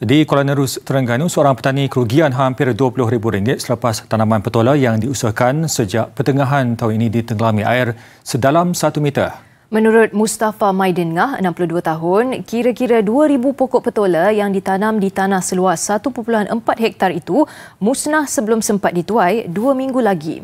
Di Kuala Nerus, Terengganu, seorang petani kerugian hampir rm ringgit selepas tanaman petola yang diusahakan sejak pertengahan tahun ini ditenggelami air sedalam 1 meter. Menurut Mustafa Maidengah, 62 tahun, kira-kira 2,000 pokok petola yang ditanam di tanah seluas 1.4 hektar itu musnah sebelum sempat dituai 2 minggu lagi.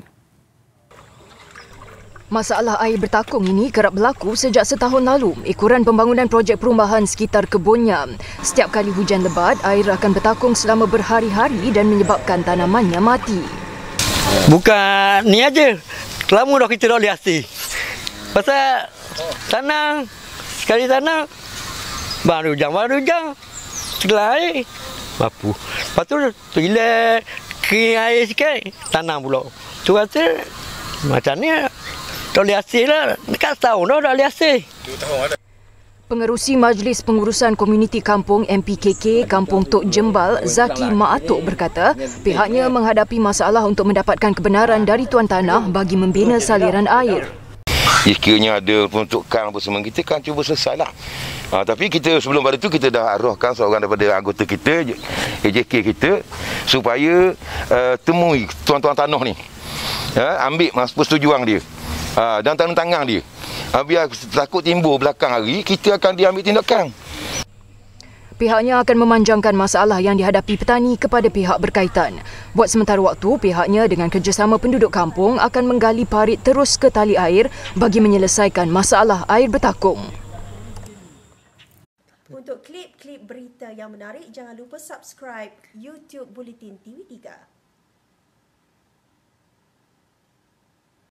Masalah air bertakung ini kerap berlaku sejak setahun lalu. Ikuran pembangunan projek perumahan sekitar kebunnya. Setiap kali hujan lebat, air akan bertakung selama berhari-hari dan menyebabkan tanamannya mati. Bukan ni aja. Lama dah kita dah sih. Pasal tanam sekali tanam baru hujan, baru hujan. Setelah air, bapu. Lepas tu, tu gila, kering air sikit, tanah pula. Tu rasa macam ni lah. Tak boleh hasil lah. Dekat setahun dah, tak boleh hasil. Dua tahun ada. Pengerusi Majlis Pengurusan Komuniti Kampung MPKK Kampung Tok Jembal Zaki Ma'atuk berkata pihaknya menghadapi masalah untuk mendapatkan kebenaran dari Tuan Tanah bagi membina saliran air. Jikanya ada peruntukan apa semua kita kan cuba selesai lah. Ha, ah, tapi kita sebelum pada tu kita dah arahkan seorang daripada anggota kita, AJK kita supaya uh, temui Tuan-Tuan Tanah ni. Ha, ambil masa persetujuan dia ha, ah, dan tangan-tangan dia. Ha, biar takut timbul belakang hari, kita akan diambil tindakan. Pihaknya akan memanjangkan masalah yang dihadapi petani kepada pihak berkaitan. Buat sementara waktu, pihaknya dengan kerjasama penduduk kampung akan menggali parit terus ke tali air bagi menyelesaikan masalah air bertakung. Untuk klip-klip berita yang menarik, jangan lupa subscribe YouTube Bulletin TV3.